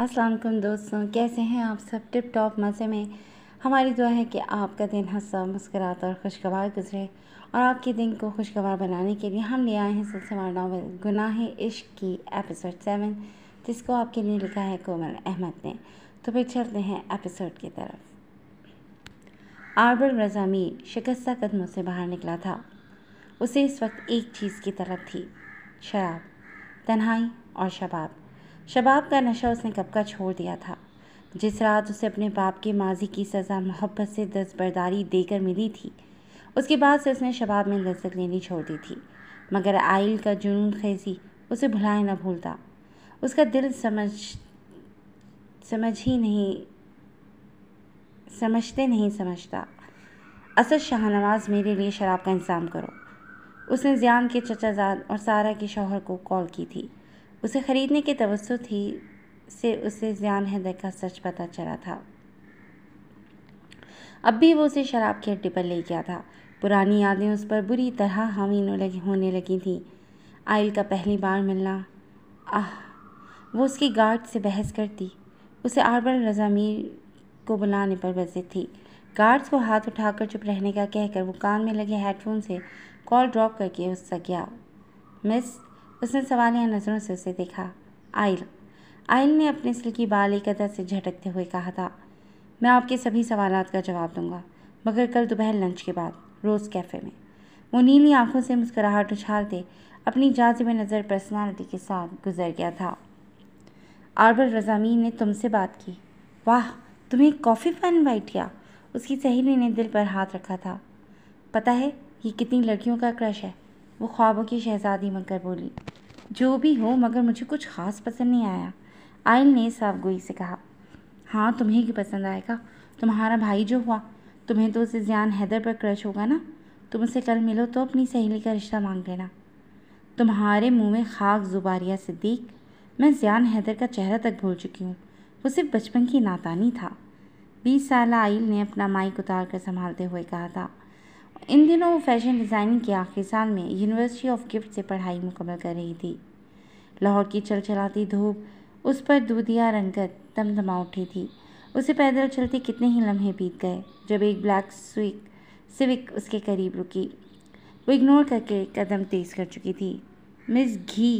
असलम दोस्तों कैसे हैं आप सब टिप टॉप मज़े में हमारी दुआ है कि आपका दिन हंसा मुस्कुराता और खुशगवार गुजरे और आपके दिन को खुशगवार बनाने के लिए हम ले आए हैं सिलसिलेवार नावल गुनाह इश्क की एपिसोड सेवन जिसको आपके लिए लिखा है कोमल अहमद ने तो फिर चलते हैं एपिसोड की तरफ आर्बर रजामी शिकस्ता कदमों से बाहर निकला था उसे इस वक्त एक चीज़ की तरफ थी शराब तन्हाई और शबाब शबाब का नशा उसने कब का छोड़ दिया था जिस रात उसे अपने बाप के माजी की सज़ा मोहब्बत से दस्तबरदारी देकर मिली थी उसके बाद से उसने शबाब में लज्जत लेनी छोड़ दी थी मगर आइल का जुनून खैसी उसे भुलाए ना भूलता उसका दिल समझ समझ ही नहीं समझते नहीं समझता असद शाहनवाज मेरे लिए शराब का इंतज़ाम करो उसने जियान के चचाजाद और सारा के शोहर को कॉल की थी उसे ख़रीदने की तवसत थी से उसे जियान हैदर का सच पता चला था अब भी वो उसे शराब के अड्डे पर ले गया था पुरानी यादें उस पर बुरी तरह हावी लगी होने लगी थी आयल का पहली बार मिलना आह वो उसकी गार्ड से बहस करती उसे आर्बल रजामीर को बुलाने पर बजे थी गार्ड्स को हाथ उठाकर चुप रहने का कहकर वो कान में लगे हेडफोन से कॉल ड्रॉप करके उस गया मिस उसने सवालिया नज़रों से उसे देखा आयल आयल ने अपने सिल की बाल एकदा से झटकते हुए कहा था मैं आपके सभी सवाल का जवाब दूंगा मगर कल दोपहर लंच के बाद रोज़ कैफ़े में वो नीली आंखों से मुस्कुराहट उछालते अपनी जाजिब नज़र पर्सनालिटी के साथ गुजर गया था आरबल रजामी ने तुमसे बात की वाह तुम्हें कॉफ़ी पर इन्वाइट किया उसकी सहेली ने दिल पर हाथ रखा था पता है ये कितनी लड़कियों का क्रश है वो ख्वाबों की शहजादी मगर बोली जो भी हो मगर मुझे कुछ ख़ास पसंद नहीं आया आयल ने साफगोई से कहा हाँ तुम्हें ही पसंद आएगा तुम्हारा भाई जो हुआ तुम्हें तो उसे ज्यान हैदर पर क्रश होगा ना तुम उसे कल मिलो तो अपनी सहेली का रिश्ता मांग लेना तुम्हारे मुंह में खाक जुबारिया सिद्दीक मैं ज्यान हैदर का चेहरा तक भूल चुकी हूँ वो सिर्फ बचपन की नातानी था बीस साल आइल ने अपना माइक उतार कर संभालते हुए कहा था इन दिनों वो फैशन डिज़ाइनिंग के आखिरी साल में यूनिवर्सिटी ऑफ गिफ्ट से पढ़ाई मुकम्मल कर रही थी लाहौर की चल चलाती धूप उस पर दूधिया रंगत दम दमा उठी थी उसे पैदल चलते कितने ही लम्हे बीत गए जब एक ब्लैक स्विक सिविक उसके करीब रुकी वो इग्नोर करके कदम तेज़ कर चुकी थी मिस घी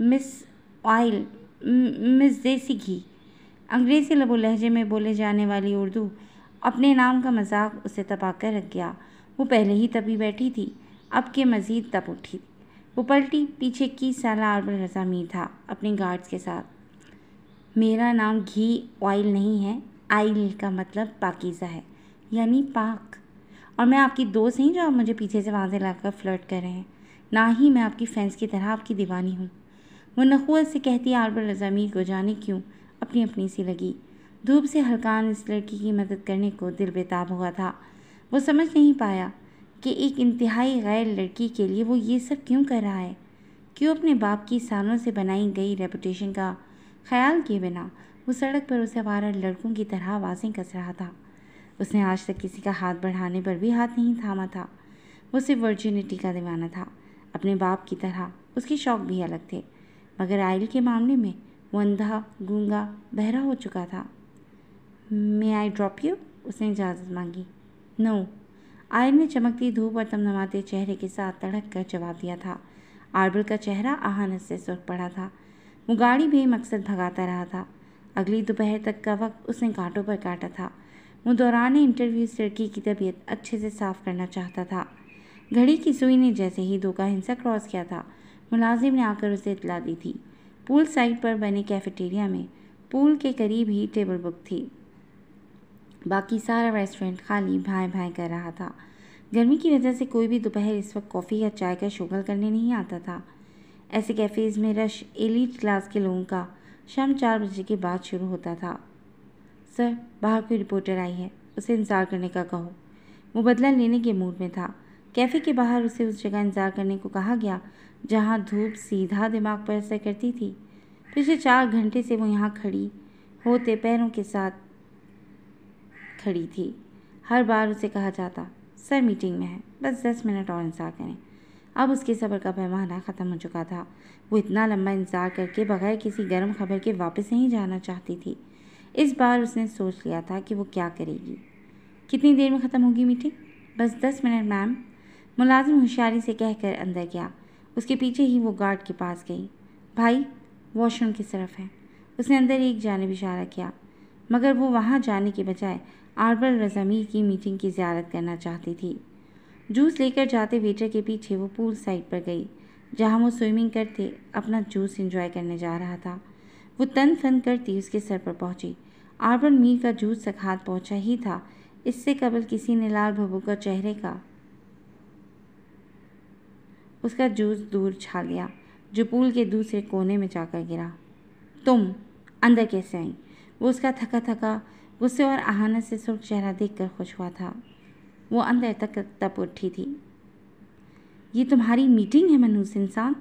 मिस ऑयल मिस देसी घी अंग्रेज़ी लबो लहजे में बोले जाने वाली उर्दू अपने नाम का मजाक उसे तबाह कर रख गया वो पहले ही तभी बैठी थी अब के मज़ीद तब उठी वो पलटी पीछे की साल अरबल रजा मीर था अपने गार्ड्स के साथ मेरा नाम घी ऑयल नहीं है आइल का मतलब पाकिज़ा है यानी पाक और मैं आपकी दोस्त नहीं जो आप मुझे पीछे से वहाँ से लाकर फ्लर्ट कर रहे हैं ना ही मैं आपकी फ़ैंस की तरह आपकी दीवानी हूँ वो नखूत से कहती आरबल रजामी को जाने क्यों अपनी अपनी सी लगी धूप से हलकान इस लड़की की मदद करने को दिल बेताब हुआ था वो समझ नहीं पाया कि एक इंतहाई गैर लड़की के लिए वो ये सब क्यों कर रहा है क्यों अपने बाप की सालों से बनाई गई रेपुटेशन का ख्याल किए बिना वो सड़क पर उसे वारा लड़कों की तरह आवाज़ें कस रहा था उसने आज तक किसी का हाथ बढ़ाने पर भी हाथ नहीं थामा था वो सिर्फ वर्जिनिटी का दीवाना था अपने बाप की तरह उसके शौक भी अलग थे मगर आयल के मामले में वो अंधा गूंगा बहरा हो चुका था मे आई ड्रॉप यू उसने इजाज़त मांगी नो आयन ने चमकती धूप और तमनमाते चेहरे के साथ तड़क कर जवाब दिया था आर्बल का चेहरा आहानत से सुर्ख पड़ा था वो गाड़ी भी मकसद भगाता रहा था अगली दोपहर तक का वक्त उसने कांटों पर काटा था वो दौरान इंटरव्यू से लड़की की तबीयत अच्छे से साफ करना चाहता था घड़ी की सुई ने जैसे ही धोखा हिंसा क्रॉस किया था मुलाजिम ने आकर उसे इतला दी थी पूल साइड पर बने कैफेटेरिया में पूल के करीब ही टेबल बुक थी बाकी सारा रेस्टोरेंट खाली भाई भाई कर रहा था गर्मी की वजह से कोई भी दोपहर इस वक्त कॉफ़ी या चाय का शुगल करने नहीं आता था ऐसे कैफ़ेज़ में रश एलिट क्लास के लोगों का शाम चार बजे के बाद शुरू होता था सर बाहर कोई रिपोर्टर आई है उसे इंतज़ार करने का कहो वो बदला लेने के मूड में था कैफ़े के बाहर उसे उस जगह इंतज़ार करने को कहा गया जहाँ धूप सीधा दिमाग पर असर करती थी पिछले चार घंटे से वो यहाँ खड़ी होते पैरों के साथ खड़ी थी हर बार उसे कहा जाता सर मीटिंग में है बस दस मिनट और इंतज़ार करें अब उसके सफ़र का पैमाना ख़त्म हो चुका था वो इतना लंबा इंतज़ार करके बगैर किसी गर्म खबर के वापस नहीं जाना चाहती थी इस बार उसने सोच लिया था कि वो क्या करेगी कितनी देर में ख़त्म होगी मीटिंग बस दस मिनट मैम मुलाजिम होशियारी से कहकर अंदर गया उसके पीछे ही वो गार्ड के पास गई भाई वॉशरूम की तरफ है उसने अंदर एक जानब इशारा किया मगर वो वहाँ जाने के बजाय आरबर रजमी की मीटिंग की ज्यारत करना चाहती थी जूस लेकर जाते वेटर के पीछे वो पूल साइड पर गई जहाँ वो स्विमिंग करते अपना जूस एंजॉय करने जा रहा था वो तन फन करती उसके सर पर पहुंची आरवर मीर का जूस तक हाथ पहुँचा ही था इससे कबल किसी ने लाल भबू का चेहरे का उसका जूस दूर छा लिया जो पूल के दूसरे कोने में जाकर गिरा तुम अंदर कैसे आई वो उसका थका थका गुस्से और आहाना से सुर्ख चेहरा देखकर खुश हुआ था वो अंदर तक तप उठी थी ये तुम्हारी मीटिंग है मनूस इंसान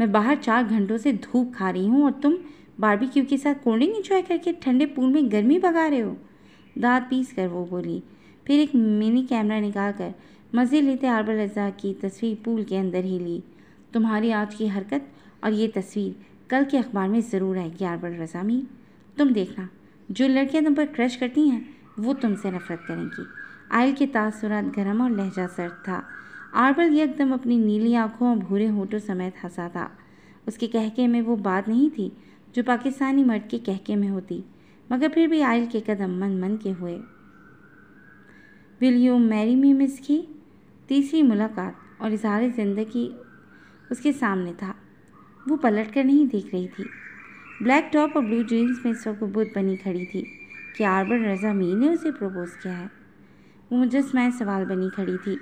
मैं बाहर चार घंटों से धूप खा रही हूँ और तुम बारबेक्यू के साथ कोल्ड ड्रिंक इंजॉय करके ठंडे पूल में गर्मी भगा रहे हो दांत पीस कर वो बोली फिर एक मिनी कैमरा निकाल कर मज़े लेते आरबर रजा की तस्वीर पूल के अंदर ही ली तुम्हारी आज की हरकत और ये तस्वीर कल के अखबार में ज़रूर आएगी आरबर रजा मी तुम देखना जो लड़कियां तुम पर क्रश करती हैं वो तुमसे नफरत करेंगी आयल के तासरात गर्म और लहजा सर्द था आर्बल यकदम अपनी नीली आंखों और भूरे होठों समेत हंसा था उसके कहके में वो बात नहीं थी जो पाकिस्तानी मर्द के कहके में होती मगर फिर भी आयल के कदम मन मन के हुए will you marry me miss की तीसरी मुलाकात और इजहार ज़िंदगी उसके सामने था वो पलट कर नहीं देख रही थी ब्लैक टॉप और ब्लू जीन्स में इस वक्त बुद्ध बनी खड़ी थी कि आर्बन रजा मीर ने उसे प्रपोज़ किया है वो मुजस्म सवाल बनी खड़ी थी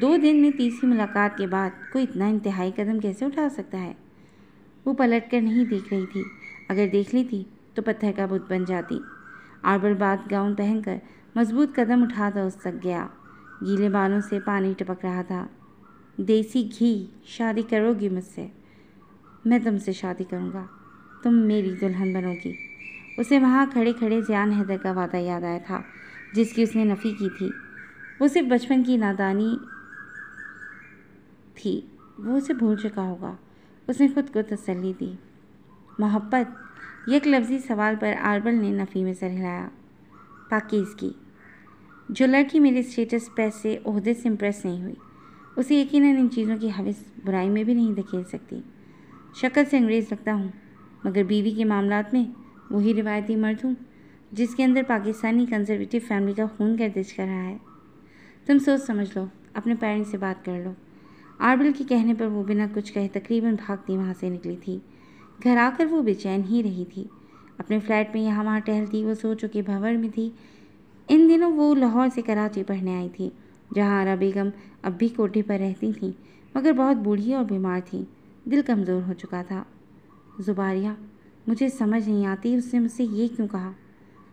दो दिन में तीसरी मुलाकात के बाद कोई इतना इंतहाई कदम कैसे उठा सकता है वो पलट कर नहीं देख रही थी अगर देख ली थी तो पत्थर का बुत बन जाती आरबर बाद गाउन पहनकर मजबूत कदम उठाता उस तक गया गीले बालों से पानी टपक रहा था देसी घी शादी करोगी मुझसे मैं तुमसे शादी करूँगा तुम मेरी दुल्हन बनोगी उसे वहाँ खड़े खड़े जान हैदर का वादा याद आया था जिसकी उसने नफ़ी की थी वो सिर्फ बचपन की नादानी थी वो उसे भूल चुका होगा उसने खुद को तसल्ली दी मोहब्बत एक लफ्ज़ी सवाल पर आरबल ने नफ़ी में सर हिलाया पाकिज़ की जो लड़की मेरे स्टेटस पैसे अहदे से इम्प्रेस नहीं हुई उसे यकीन इन चीज़ों की हविस बुराई में भी नहीं धकेल सकती शक्ल से अंग्रेज़ लगता हूँ मगर बीवी के मामला में वही रिवायती मर्द हूँ जिसके अंदर पाकिस्तानी कंजर्वेटिव फैमिली का खून गर्दिश कर रहा है तुम सोच समझ लो अपने पेरेंट्स से बात कर लो आरबिल के कहने पर वो बिना कुछ कहे तकरीबन भागती वहाँ से निकली थी घर आकर वो बेचैन ही रही थी अपने फ्लैट में यहाँ वहाँ टहलती वो सो चुके भंवर में थी इन दिनों वो लाहौर से कराची पढ़ने आई थी जहाँ आरा बेगम अब भी कोठे पर रहती थी मगर बहुत बूढ़ी और बीमार थी दिल कमज़ोर हो चुका था ज़ुबारिया मुझे समझ नहीं आती उसने मुझसे ये क्यों कहा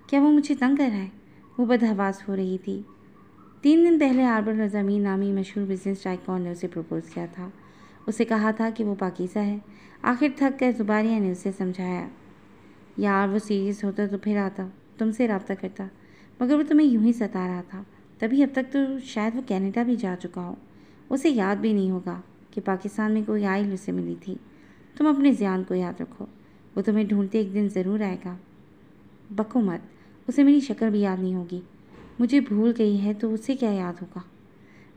क्या वो मुझे तंग कर रहा है वो बदहवास हो रही थी तीन दिन पहले आर्बर रजामी नामी मशहूर बिजनेस टाइकॉन ने उसे प्रपोज़ किया था उसे कहा था कि वो पाकिज़ा है आखिर थक कर जुबारिया ने उसे समझाया यार वो सीरियस होता तो फिर आता तुमसे रबता करता मगर वो तुम्हें यूं ही सता रहा था तभी अब तक तो शायद वो कनाडा भी जा चुका हो उसे याद भी नहीं होगा कि पाकिस्तान में कोई आइल उसे मिली थी तुम अपने ज्यान को याद रखो वो तुम्हें ढूंढते एक दिन ज़रूर आएगा बको मत उसे मेरी शक्ल भी याद नहीं होगी मुझे भूल गई है तो उसे क्या याद होगा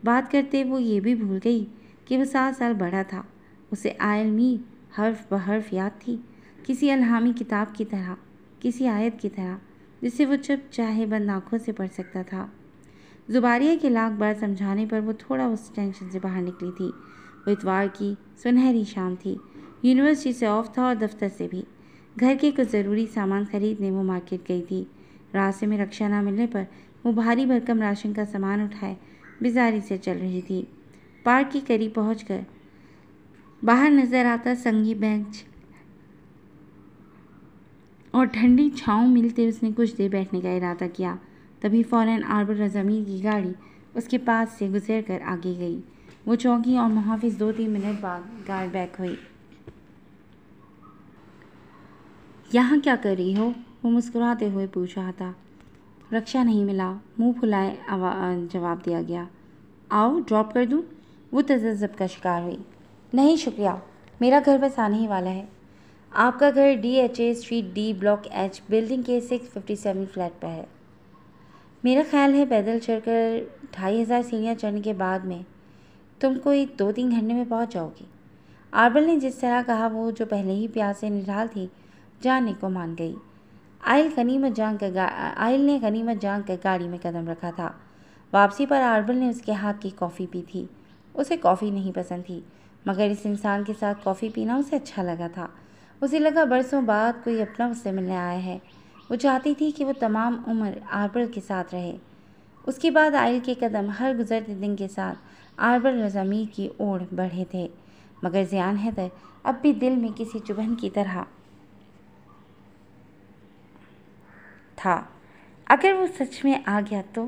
बात करते वो ये भी भूल गई कि वो सात साल बड़ा था उसे आयलमी हर्फ बहर्फ याद थी किसी अलहमी किताब की तरह किसी आयत की तरह जिसे वो जब चाहे बंद आँखों से पढ़ सकता था जुबारिया के लाख बार समझाने पर वो थोड़ा उस टेंशन से बाहर निकली थी वो इतवार की सुनहरी शाम थी यूनिवर्सिटी से ऑफ था और दफ्तर से भी घर के कुछ ज़रूरी सामान खरीदने वो मार्केट गई थी रास्ते में रक्षा ना मिलने पर वो भारी भरकम राशन का सामान उठाए बिजारी से चल रही थी पार्क के करीब पहुँच कर बाहर नज़र आता संगी बेंच और ठंडी छाँव मिलते उसने कुछ देर बैठने का इरादा किया तभी फ़ौरन आर्बर रजमीर की गाड़ी उसके पास से गुजर कर आगे गई वो चौकी और मुहाफिज दो तीन मिनट बाद गार्ड बैक हुई यहाँ क्या कर रही हो वो मुस्कुराते हुए पूछ रहा था रक्षा नहीं मिला मुंह फुलाए जवाब दिया गया आओ ड्रॉप कर दूँ वो तजब का शिकार हुई नहीं शुक्रिया मेरा घर बस आने ही वाला है आपका घर D H A street D block H building के सिक्स फिफ्टी सेवन फ्लैट पर है मेरा ख्याल है पैदल चढ़कर ढाई हज़ार सीढ़ियाँ चढ़ने के बाद में तुम कोई दो तीन घंटे में पहुँच जाओगी आर्बल ने जिस तरह कहा वो जो पहले ही प्यार से निढाल थी जाने को मान गई आयल गनीमत जान के आयल ने गनीमत जान के गाड़ी में कदम रखा था वापसी पर आरबल ने उसके हाथ की कॉफ़ी पी थी उसे कॉफ़ी नहीं पसंद थी मगर इस इंसान के साथ कॉफ़ी पीना उसे अच्छा लगा था उसे लगा बरसों बाद कोई अपना उससे मिलने आया है वो चाहती थी कि वो तमाम उम्र आरबल के साथ रहे उसके बाद आयल के कदम हर गुजरते दिन के साथ आरबल जमीर की ओर बढ़े थे मगर जियान हैदर अब भी दिल में किसी चुभन की तरह था अगर वो सच में आ गया तो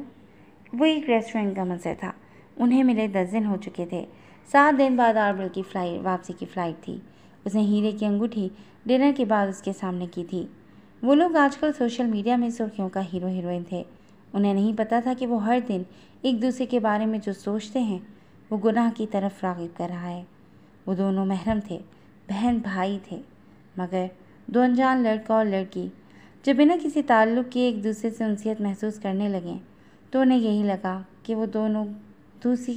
वो एक रेस्टोरेंट का मज़े था उन्हें मिले दस दिन हो चुके थे सात दिन बाद आरबल की फ्लाइट वापसी की फ़्लाइट थी उसने हीरे की अंगूठी डिनर के बाद उसके सामने की थी वो लोग आजकल सोशल मीडिया में सुर्खियों का हीरो हीरोइन थे उन्हें नहीं पता था कि वो हर दिन एक दूसरे के बारे में जो सोचते हैं वो गुनाह की तरफ रागिब कर रहा है वो दोनों महरम थे बहन भाई थे मगर दो अनजान लड़का और लड़की जब बिना किसी ताल्लुक़ के एक दूसरे से उनसियत महसूस करने लगें तो उन्हें यही लगा कि वो दोनों दूसरी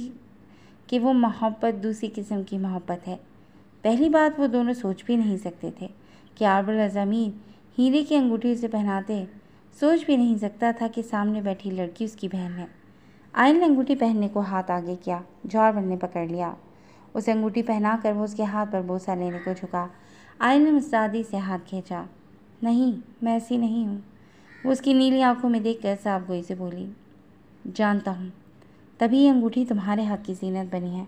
कि वो मोहब्बत दूसरी किस्म की मोहब्बत है पहली बात वो दोनों सोच भी नहीं सकते थे कि आबुल अज़मीन हीरे की अंगूठी उसे पहनाते सोच भी नहीं सकता था कि सामने बैठी लड़की उसकी बहन है आयन ने अंगूठी पहनने को हाथ आगे किया जॉर्बन ने पकड़ लिया उसे अंगूठी पहना कर वो उसके हाथ पर बोसा लेने को झुका आयन ने मुस्तादी से हाथ खींचा नहीं मैं ऐसी नहीं हूँ वो उसकी नीली आंखों में देख कर साफ गोई से बोली जानता हूँ तभी ये अंगूठी तुम्हारे हाथ की जीनत बनी है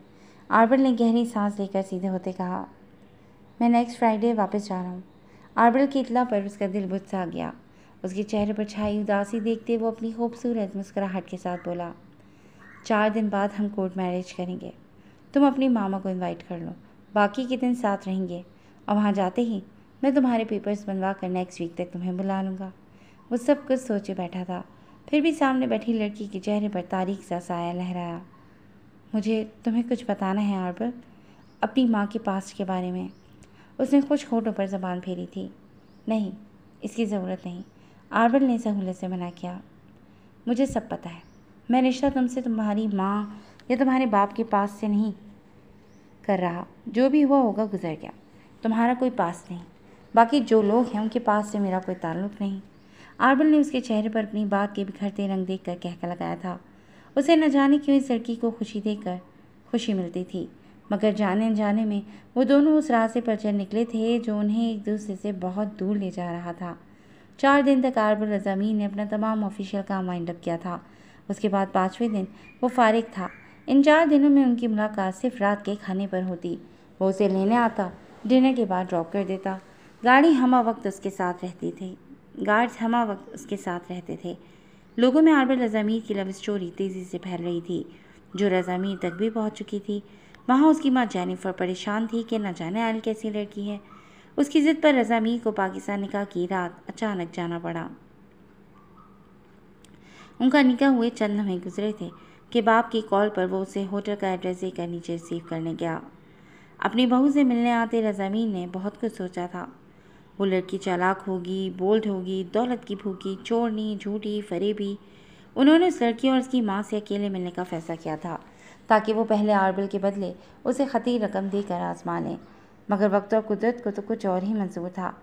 आर्बल ने गहरी सांस लेकर सीधे होते कहा मैं नेक्स्ट फ्राइडे वापस जा रहा हूँ आर्बल की इतला पर उसका दिल बुझ सा गया उसके चेहरे पर छाई उदासी देखते वो अपनी खूबसूरत मुस्कुराहट के साथ बोला चार दिन बाद हम कोर्ट मैरिज करेंगे तुम अपनी मामा को इनवाइट कर लो बाकी के दिन साथ रहेंगे और वहाँ जाते ही मैं तुम्हारे पेपर्स बनवा कर नेक्स्ट वीक तक तुम्हें बुला लूँगा वो सब कुछ सोचे बैठा था फिर भी सामने बैठी लड़की के चेहरे पर तारीख सा साया लहराया मुझे तुम्हें कुछ बताना है आर्बर अपनी माँ के पास्ट के बारे में उसने कुछ होठों पर जबान फेरी थी नहीं इसकी ज़रूरत नहीं आरबल ने सहूलत से मना किया मुझे सब पता है मैं रिश्ता तुमसे तुम्हारी माँ या तुम्हारे बाप के पास से नहीं कर रहा जो भी हुआ होगा गुजर गया तुम्हारा कोई पास नहीं बाकी जो लोग हैं उनके पास से मेरा कोई ताल्लुक़ नहीं आर्बल ने उसके चेहरे पर अपनी बात के बिखरते रंग देख कर कहका लगाया था उसे न जाने क्यों इस लड़की को खुशी देकर खुशी मिलती थी मगर जाने जाने में वो दोनों उस रास्ते पर चल निकले थे जो उन्हें एक दूसरे से बहुत दूर ले जा रहा था चार दिन तक आरबुल रजामीन ने अपना तमाम ऑफिशियल काम वाइंड अप किया था उसके बाद पाँचवें दिन वो फारिग था इन चार दिनों में उनकी मुलाकात सिर्फ रात के खाने पर होती वो उसे लेने आता डिनर के बाद ड्रॉप कर देता गाड़ी हमा वक्त उसके साथ रहती थी गार्ड्स हमा वक्त उसके साथ रहते थे लोगों में आरबल रजामीर की लव स्टोरी तेज़ी से फैल रही थी जो रजामीर तक भी पहुंच चुकी थी वहाँ उसकी माँ जैनिफर परेशान थी कि ना जाने आयल कैसी लड़की है उसकी ज़िद पर रजामीर को पाकिस्तान निकाह की रात अचानक जाना पड़ा उनका निकाह हुए चंद हमें गुजरे थे कि बाप की कॉल पर वो उसे होटल का एड्रेस देकर नीचे रिसीव करने गया अपनी बहू से मिलने आते रजामीर ने बहुत कुछ सोचा था वो लड़की चालाक होगी बोल्ड होगी दौलत की भूखी चोरनी झूठी फरेबी उन्होंने उस लड़की और उसकी माँ से अकेले मिलने का फ़ैसला किया था ताकि वो पहले आरबिल के बदले उसे ख़ती रकम देकर आजमा लें मगर वक्त और कुदरत को तो कुछ और ही मंजूर था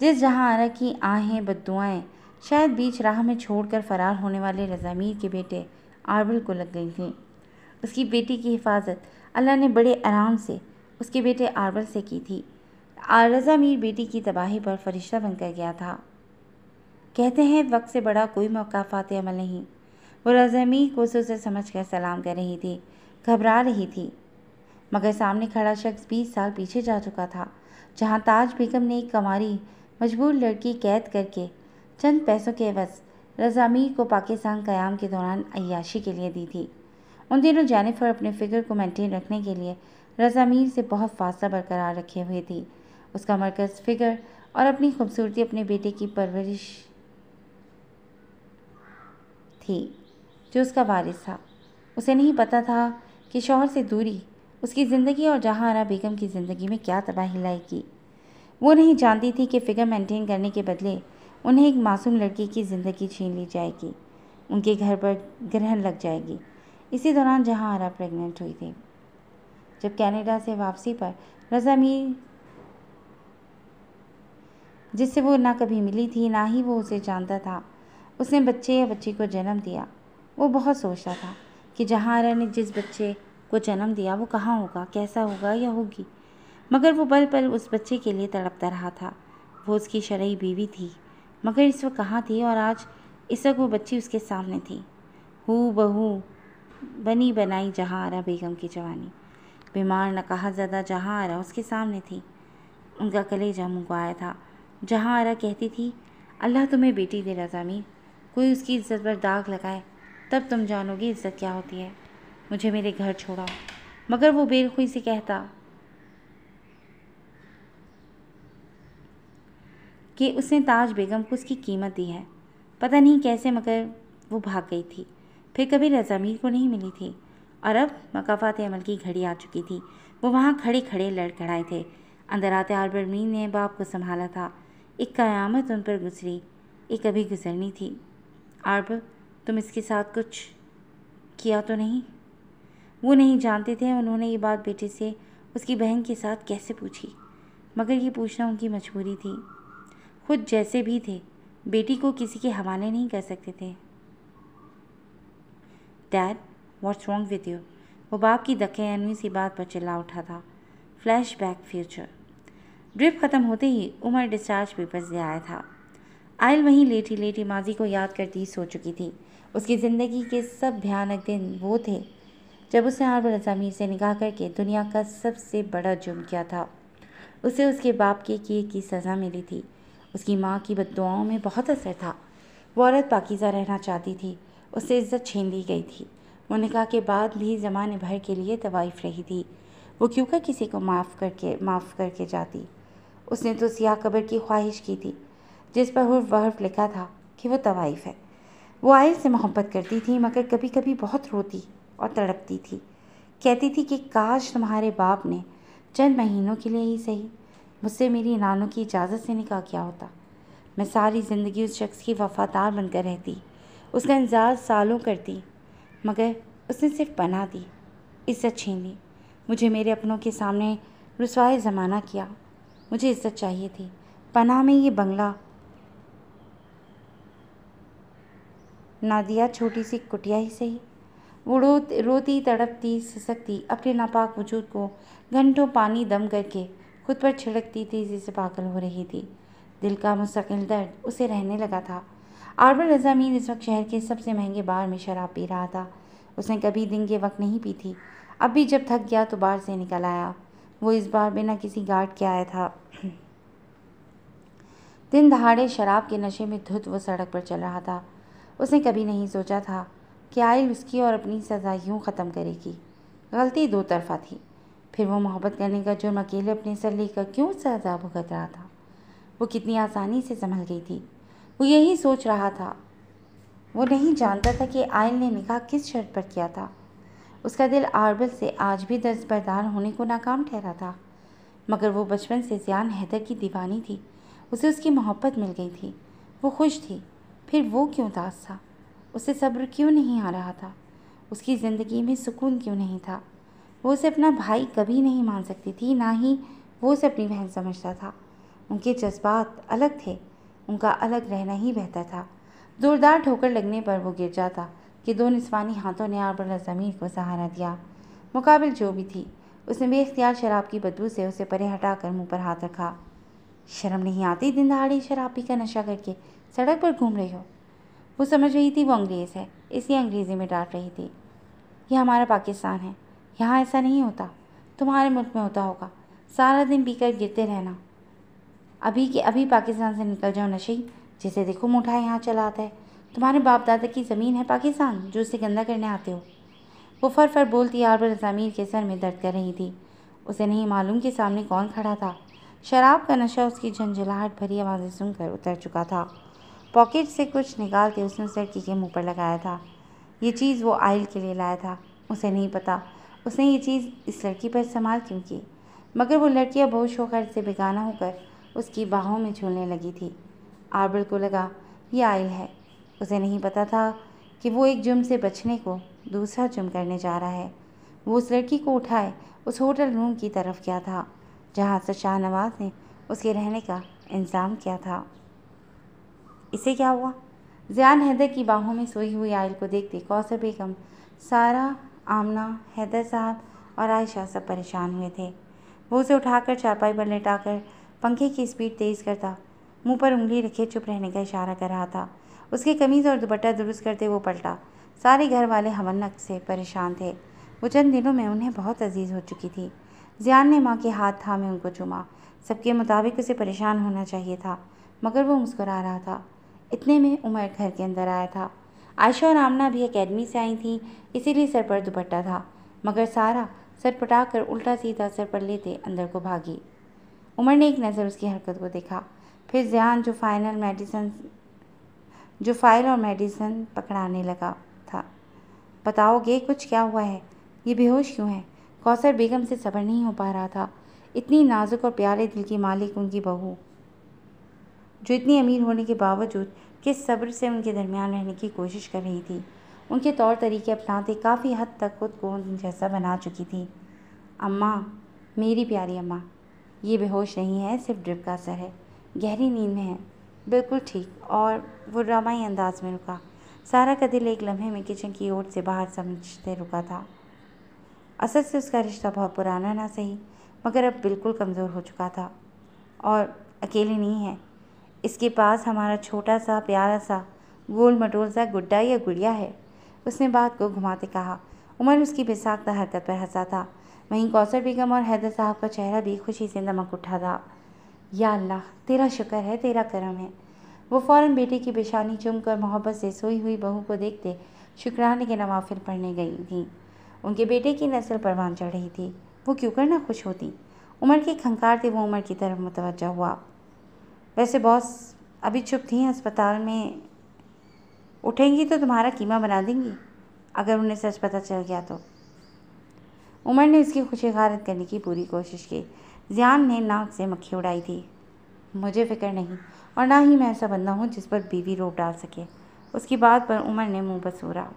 जिस जहाँ आरा की आहें बदुआएँ शायद बीच राह में छोड़कर फरार होने वाले रजामीर के बेटे आरबिल को लग गई थीं उसकी बेटी की हिफाजत अल्लाह ने बड़े आराम से उसके बेटे आरबल से की थी आरजा मीर बेटी की तबाही पर फरिश्ता बनकर गया था कहते हैं वक्त से बड़ा कोई फात अमल नहीं वो रजा मीर को से समझ कर सलाम कर रही थी घबरा रही थी मगर सामने खड़ा शख्स बीस साल पीछे जा चुका था जहाँ ताज बेगम ने एक कमारी मजबूर लड़की कैद करके चंद पैसों के रज़ा रजामीर को पाकिस्तान क़याम के दौरान अयाशी के लिए दी थी उन दिनों जैनिफर अपने फिगर को मेंटेन रखने के लिए रजामीर से बहुत फासला बरकरार रखे हुए थी उसका मरकज़ फिगर और अपनी खूबसूरती अपने बेटे की परवरिश थी जो उसका वारिस था उसे नहीं पता था कि शोहर से दूरी उसकी ज़िंदगी और जहाँ जहारा बेगम की ज़िंदगी में क्या तबाही लाएगी वो नहीं जानती थी कि फ़िगर मेंटेन करने के बदले उन्हें एक मासूम लड़की की ज़िंदगी छीन ली जाएगी उनके घर पर ग्रहण लग जाएगी इसी दौरान जहाँ आरा प्रेग्नेंट हुई थी जब कनाडा से वापसी पर रजामीर जिससे वो ना कभी मिली थी ना ही वो उसे जानता था उसने बच्चे या बच्ची को जन्म दिया वो बहुत सोचता था कि जहाँ आरा ने जिस बच्चे को जन्म दिया वो कहाँ होगा कैसा होगा या होगी मगर वो पल पल उस बच्चे के लिए तड़पता रहा था वो उसकी शरई बीवी थी मगर इस वक्त कहाँ थी और आज इस वक्त वो बच्ची उसके सामने थी हु बहू बनी बनाई जहाँ आरा बेगम की जवानी बीमार न कहा ज़्यादा जहाँ आरा उसके सामने थी उनका कलेजा मुँह था जहाँ आरा कहती थी अल्लाह तुम्हें बेटी दे रहा ज़मीन कोई उसकी इज्जत पर दाग लगाए तब तुम जानोगे इज्जत क्या होती है मुझे मेरे घर छोड़ा मगर वो बेरखुई से कहता कि उसने ताज बेगम को उसकी कीमत दी है पता नहीं कैसे मगर वो भाग गई थी फिर कभी रजामीर को नहीं मिली थी और अब मकाफात अमल की घड़ी आ चुकी थी वो वहाँ खड़े खड़े लड़खड़ाए थे अंदर आते आरबरमीन ने बाप को संभाला था एक कयामत उन पर गुजरी एक अभी गुजरनी थी आरब तुम इसके साथ कुछ किया तो नहीं वो नहीं जानते थे उन्होंने ये बात बेटे से उसकी बहन के साथ कैसे पूछी मगर ये पूछना उनकी मजबूरी थी खुद जैसे भी थे बेटी को किसी के हवाले नहीं कर सकते थे dad what's wrong with you वो बाप की अनवी सी बात पर चिल्ला उठा था फ्लैश बैक फ्यूचर ड्रिप ख़त्म होते ही उमर डिस्चार्ज पेपर से आया था आयल वहीं लेटी लेटी माजी को याद करती सो चुकी थी उसकी ज़िंदगी के सब भयानक दिन वो थे जब उसने आरबर जमीर से निकाह करके दुनिया का सबसे बड़ा जुर्म किया था उसे उसके बाप के किए की सज़ा मिली थी उसकी माँ की बदुआओं में बहुत असर था वो औरत पाकिज़ा रहना चाहती थी उससे इज्जत छीन ली गई थी वो निकाह के बाद भी ज़माने भर के लिए तवाइफ रही थी वो क्यों कर किसी को माफ़ करके माफ़ करके जाती उसने तो सियाह कबर की ख्वाहिश की थी जिस पर हर्फ बहर्फ लिखा था कि वह तवाइफ है वो आयल से मोहब्बत करती थी मगर कभी कभी बहुत रोती और तड़पती थी कहती थी कि काश तुम्हारे बाप ने चंद महीनों के लिए ही सही मुझसे मेरी नानों की इजाज़त से निकाह किया होता मैं सारी ज़िंदगी उस शख्स की वफादार बनकर रहती उसका इंतज़ार सालों करती मगर उसने सिर्फ बना दी इज्जत छीन ली मुझे मेरे अपनों के सामने रसवाए ज़माना किया मुझे इज्जत चाहिए थी पनाह में ये बंगला नादिया छोटी सी कुटिया ही सही वो रो रोती तड़पती सिसकती अपने नापाक वजूद को घंटों पानी दम करके खुद पर छिड़कती तेज़ी से पागल हो रही थी दिल का मुस्तकिल दर्द उसे रहने लगा था आरबल रजामीन इस वक्त शहर के सबसे महंगे बार में शराब पी रहा था उसने कभी दिन के वक्त नहीं पी थी अब भी जब थक गया तो बाहर से निकल आया वो इस बार बिना किसी गार्ड के आया था दिन दहाड़े शराब के नशे में धुत वो सड़क पर चल रहा था उसने कभी नहीं सोचा था कि आयल उसकी और अपनी सज़ा यूँ ख़त्म करेगी गलती दो तरफा थी फिर वो मोहब्बत करने का जुर्म अकेले अपने सर लेकर क्यों सज़ा भुगत रहा था वो कितनी आसानी से संभल गई थी वो यही सोच रहा था वो नहीं जानता था कि आयल ने निकाह किस शर्त पर किया था उसका दिल आरबल से आज भी दर्जबरदार होने को नाकाम ठहरा था मगर वो बचपन से ज्यान हैदर की दीवानी थी उसे उसकी मोहब्बत मिल गई थी वो खुश थी फिर वो क्यों उदास था उसे सब्र क्यों नहीं आ रहा था उसकी ज़िंदगी में सुकून क्यों नहीं था वो उसे अपना भाई कभी नहीं मान सकती थी ना ही वो उसे अपनी बहन समझता था उनके जज्बात अलग थे उनका अलग रहना ही बेहतर था जोरदार ठोकर लगने पर वो गिर जाता कि दो निस्वानी हाथों ने आबला ज़मीन को सहारा दिया मुकाबिल जो भी थी उसने बेख्तियार शराब की बदबू से उसे परे हटाकर मुंह पर हाथ रखा शर्म नहीं आती दिन दहाड़ी शराब पी का नशा करके सड़क पर घूम रही हो वो समझ रही थी वो अंग्रेज़ है इसलिए अंग्रेज़ी में डांट रही थी यह हमारा पाकिस्तान है यहाँ ऐसा नहीं होता तुम्हारे मुल्क में होता होगा सारा दिन पीकर गिरते रहना अभी के अभी पाकिस्तान से निकल जाओ नशे जिसे देखो मुठा यहाँ चलाता है तुम्हारे बाप दादा की ज़मीन है पाकिस्तान जो उसे गंदा करने आते हो वो फर फर बोलती आरबर जमीर के सर में दर्द कर रही थी उसे नहीं मालूम कि सामने कौन खड़ा था शराब का नशा उसकी झंझलाहट भरी आवाज़ें सुनकर उतर चुका था पॉकेट से कुछ निकाल के उसने सड़की के मुंह पर लगाया था ये चीज़ वो आयल के लिए लाया था उसे नहीं पता उसने ये चीज़ इस लड़की पर इस्तेमाल क्यों की मगर वो लड़की अब बेहोश होकर से बेगाना होकर उसकी बाहों में झूलने लगी थी आरबल को लगा ये आयल है उसे नहीं पता था कि वो एक जुर्म से बचने को दूसरा जुर्म करने जा रहा है वो उस लड़की को उठाए उस होटल रूम की तरफ गया था जहाँ से शाहनवाज ने उसके रहने का इंतज़ाम किया था इसे क्या हुआ जियान हैदर की बाहों में सोई हुई आयल को देखते कौसर बेगम सारा आमना हैदर साहब और आयशा सब परेशान हुए थे वो उसे उठाकर चारपाई पर लेटाकर पंखे की स्पीड तेज़ करता मुंह पर उंगली रखे चुप रहने का इशारा कर रहा था उसकी कमीज़ और दुपट्टा दुरुस्त करते वो पलटा सारे घर वाले हमलनक से परेशान थे वो चंद दिनों में उन्हें बहुत अजीज़ हो चुकी थी जियान ने माँ के हाथ था मैं उनको चुमा सबके मुताबिक उसे परेशान होना चाहिए था मगर वो मुस्कुरा रहा था इतने में उमर घर के अंदर आया था आयशा और आमना भी एकेडमी से आई थी इसीलिए सर पर दुपट्टा था मगर सारा सर पटा कर उल्टा सीधा सर पर लेते अंदर को भागी उमर ने एक नज़र उसकी हरकत को देखा फिर ज़ियान जो फाइनल मेडिसन जो फाइल और मेडिसिन पकड़ाने लगा था बताओगे कुछ क्या हुआ है ये बेहोश क्यों है कौसर बेगम से सब्र नहीं हो पा रहा था इतनी नाजुक और प्यारे दिल की मालिक उनकी बहू जो इतनी अमीर होने के बावजूद किस सब्र से उनके दरमियान रहने की कोशिश कर रही थी उनके तौर तरीके अपनाते काफ़ी हद तक खुद को उन जैसा बना चुकी थी अम्मा मेरी प्यारी अम्मा ये बेहोश नहीं है सिर्फ ड्रिप का असर है गहरी नींद में है बिल्कुल ठीक और वो रामाई अंदाज में रुका सारा का दिल एक लम्हे में किचन की ओर से बाहर समझते रुका था असद से उसका रिश्ता बहुत पुराना ना सही मगर अब बिल्कुल कमज़ोर हो चुका था और अकेले नहीं है इसके पास हमारा छोटा सा प्यारा सा गोल मटोल सा गुड्डा या गुड़िया है उसने बात को घुमाते कहा उमर उसकी बेसाख्ता हरकत पर हंसा था वहीं कौसर बेगम और हैदर साहब का चेहरा भी खुशी से नमक उठा था या अल्लाह तेरा शुक्र है तेरा करम है वो फ़ौर बेटे की पेशानी चुमकर मोहब्बत से सोई हुई बहू को देखते शुक्राने के नवाफिर पढ़ने गई थी उनके बेटे की नस्ल परवान चढ़ रही थी वो क्यों करना खुश होती उमर के खंकार थे वो उमर की तरफ मुतवजा हुआ वैसे बॉस अभी चुप थी अस्पताल में उठेंगी तो तुम्हारा कीमा बना देंगी अगर उन्हें सच पता चल गया तो उमर ने उसकी खुशी करने की पूरी कोशिश की जियान ने नाक से मक्खी उड़ाई थी मुझे फ़िक्र नहीं और ना ही मैं ऐसा बंदा हूँ जिस पर बीवी रोप डाल सके उसकी बात पर उमर ने मुंह बसूरा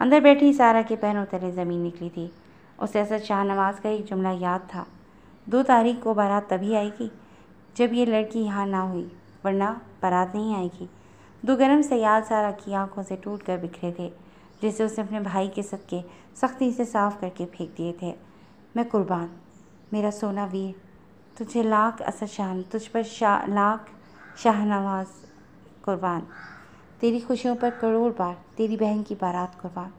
अंदर बैठी सारा के पैरों तले ज़मीन निकली थी उसे असद शाह नवाज़ का एक जुमला याद था दो तारीख को बारात तभी आएगी जब ये लड़की यहाँ ना हुई वरना बारात नहीं आएगी दो गर्म से याद सारा की आंखों से टूट कर बिखरे थे जिसे उसने अपने भाई के सदके सख्ती से साफ करके फेंक दिए थे मैं कुर्बान मेरा सोना वीर तुझे लाख असर शान तुझ पर शाह लाख शाहनवाज कुर्बान तेरी खुशियों पर करोड़ बार तेरी बहन की बारात कुर्बान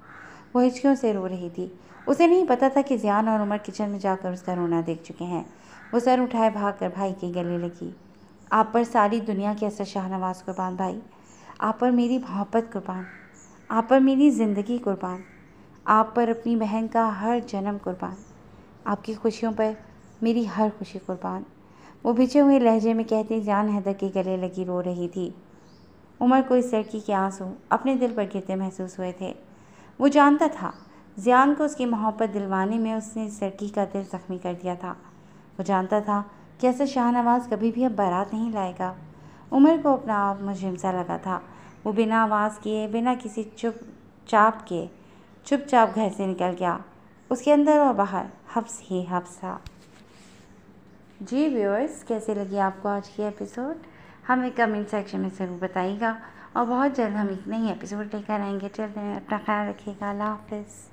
वो हिचकियों से रो रही थी उसे नहीं पता था कि जियान और उमर किचन में जाकर उसका रोना देख चुके हैं वो सर उठाए भाग कर भाई के गले लगी आप पर सारी दुनिया के असर शाहनवाज कुर्बान भाई आप पर मेरी मोहब्बत कुर्बान आप पर मेरी ज़िंदगी कुर्बान आप पर अपनी बहन का हर जन्म कुर्बान आपकी खुशियों पर मेरी हर खुशी कुर्बान वो बिछे हुए लहजे में कहती जान हैदर के गले लगी रो रही थी उमर को इस लड़की के आंसू अपने दिल पर गिरते महसूस हुए थे वो जानता था जियान को उसकी मोहब्बत दिलवाने में उसने इस लड़की का दिल जख्मी कर दिया था वो जानता था कि ऐसा शाहनवाज कभी भी अब बारात नहीं लाएगा उमर को अपना आप मुझम सा लगा था वो बिना आवाज़ किए बिना किसी चुप चाप के चुपचाप घर से निकल गया उसके अंदर और बाहर हफ्स ही हफ्सा जी व्यूअर्स कैसे लगी आपको आज की एपिसोड हमें कमेंट सेक्शन में ज़रूर बताइएगा और बहुत जल्द हम एक नई एपिसोड लेकर आएंगे चलते अपना ख्याल रखिएगा अल्लाह हाफिज़